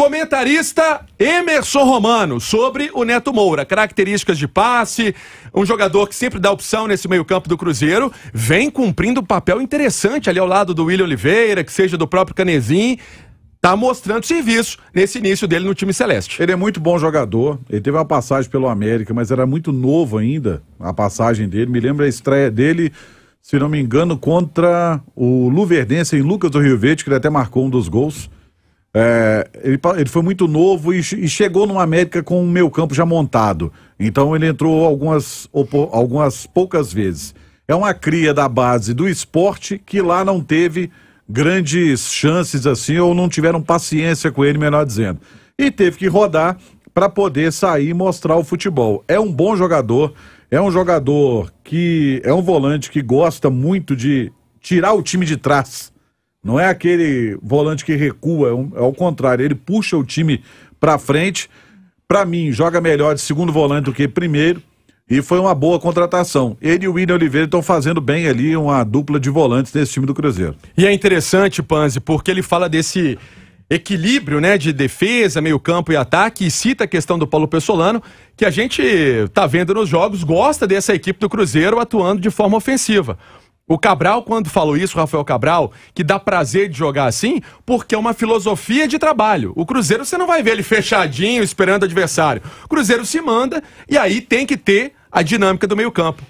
Comentarista Emerson Romano sobre o Neto Moura. Características de passe, um jogador que sempre dá opção nesse meio-campo do Cruzeiro, vem cumprindo um papel interessante ali ao lado do William Oliveira, que seja do próprio Canezinho, Tá mostrando serviço nesse início dele no time celeste. Ele é muito bom jogador. Ele teve uma passagem pelo América, mas era muito novo ainda a passagem dele. Me lembra a estreia dele se não me engano, contra o Luverdense em Lucas do Rio Verde, que ele até marcou um dos gols. É, ele, ele, foi muito novo e, e, chegou no América com o meu campo já montado. Então ele entrou algumas, algumas poucas vezes. É uma cria da base do esporte que lá não teve grandes chances assim, ou não tiveram paciência com ele, melhor dizendo. E teve que rodar para poder sair e mostrar o futebol. É um bom jogador, é um jogador que é um volante que gosta muito de tirar o time de trás não é aquele volante que recua, é, um, é ao contrário, ele puxa o time para frente. Para mim, joga melhor de segundo volante do que primeiro. E foi uma boa contratação. Ele e o William Oliveira estão fazendo bem ali uma dupla de volantes nesse time do Cruzeiro. E é interessante, Panzi, porque ele fala desse equilíbrio, né, de defesa, meio-campo e ataque, e cita a questão do Paulo Pessolano, que a gente tá vendo nos jogos, gosta dessa equipe do Cruzeiro atuando de forma ofensiva. O Cabral, quando falou isso, Rafael Cabral, que dá prazer de jogar assim, porque é uma filosofia de trabalho. O Cruzeiro você não vai ver ele fechadinho esperando o adversário. O Cruzeiro se manda e aí tem que ter a dinâmica do meio-campo.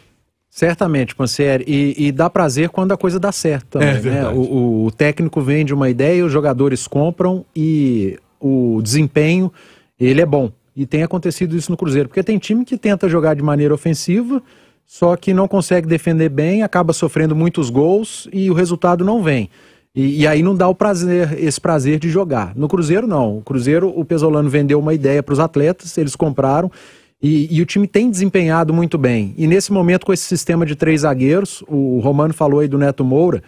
Certamente, Pancieri. E, e, dá prazer quando a coisa dá certo também, é né? O, o técnico vende uma ideia, os jogadores compram e o desempenho, ele é bom. E tem acontecido isso no Cruzeiro, porque tem time que tenta jogar de maneira ofensiva, só que não consegue defender bem, acaba sofrendo muitos gols e o resultado não vem. E, e, aí não dá o prazer, esse prazer de jogar. No Cruzeiro, não. O Cruzeiro, o Pesolano vendeu uma ideia para os atletas, eles compraram. E, e, o time tem desempenhado muito bem. E nesse momento, com esse sistema de três zagueiros, o Romano falou aí do Neto Moura.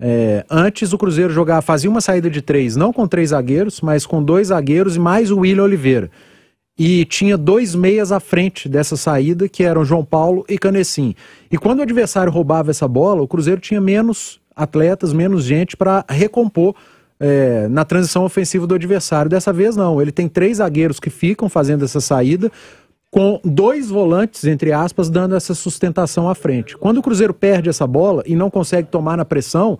É, antes o Cruzeiro jogava, fazia uma saída de três, não com três zagueiros, mas com dois zagueiros e mais o William Oliveira e tinha dois meias à frente dessa saída, que eram João Paulo e Canessim. E quando o adversário roubava essa bola, o Cruzeiro tinha menos atletas, menos gente para recompor é, na transição ofensiva do adversário. Dessa vez, não. Ele tem três zagueiros que ficam fazendo essa saída, com dois volantes, entre aspas, dando essa sustentação à frente. Quando o Cruzeiro perde essa bola e não consegue tomar na pressão,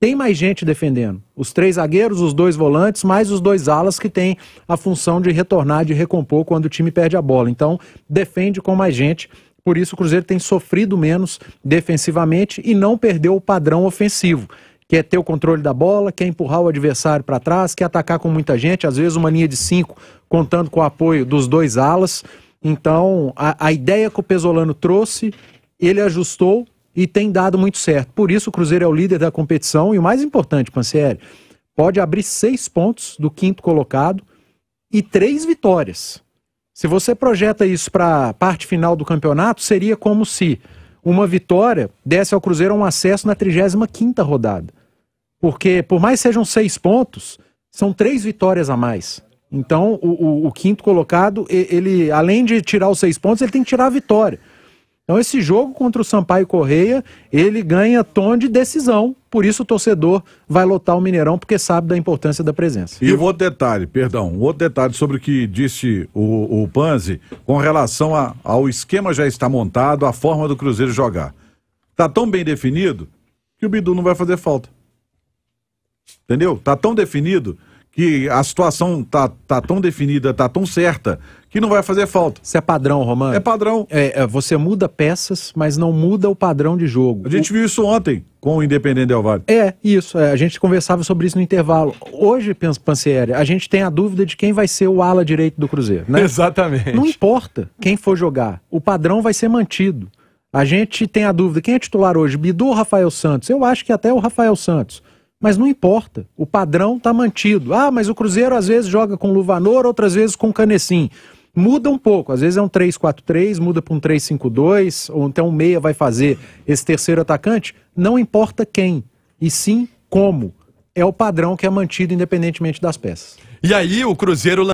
tem mais gente defendendo. Os três zagueiros, os dois volantes, mais os dois alas que têm a função de retornar, de recompor quando o time perde a bola. Então, defende com mais gente. Por isso, o Cruzeiro tem sofrido menos defensivamente e não perdeu o padrão ofensivo. Que é ter o controle da bola, quer empurrar o adversário para trás, quer atacar com muita gente, às vezes uma linha de cinco, contando com o apoio dos dois alas. Então, a, a ideia que o Pesolano trouxe, ele ajustou e tem dado muito certo. Por isso, o Cruzeiro é o líder da competição e o mais importante, Pancieri, pode abrir seis pontos do quinto colocado e três vitórias. Se você projeta isso para a parte final do campeonato, seria como se uma vitória desse ao Cruzeiro um acesso na 35ª rodada. Porque, por mais sejam seis pontos, são três vitórias a mais. Então, o, o, o, quinto colocado, ele, além de tirar os seis pontos, ele tem que tirar a vitória. Então esse jogo contra o Sampaio Correia, ele ganha tom de decisão. Por isso o torcedor vai lotar o Mineirão, porque sabe da importância da presença. E outro detalhe, perdão, outro detalhe sobre o que disse o, o Panzi, com relação a, ao esquema já está montado, a forma do Cruzeiro jogar. Tá tão bem definido que o Bidu não vai fazer falta. Entendeu? Tá tão definido que a situação tá, tá tão definida, tá tão certa, que não vai fazer falta. Isso é padrão, Romano. É padrão. É, é, você muda peças, mas não muda o padrão de jogo. A gente o... viu isso ontem com o Independente Del Valle. É, isso. É. a gente conversava sobre isso no intervalo. Hoje, Pansieri, a gente tem a dúvida de quem vai ser o ala direito do Cruzeiro, né? Exatamente. Não importa quem for jogar, o padrão vai ser mantido. A gente tem a dúvida, quem é titular hoje? Bidu ou Rafael Santos? Eu acho que até o Rafael Santos. Mas não importa, o padrão está mantido. Ah, mas o Cruzeiro às vezes joga com Luvanor, outras vezes com Canecim. Muda um pouco, às vezes é um 3-4-3, muda para um 3-5-2, ou até então um meia vai fazer esse terceiro atacante. Não importa quem, e sim como. É o padrão que é mantido independentemente das peças. E aí o Cruzeiro.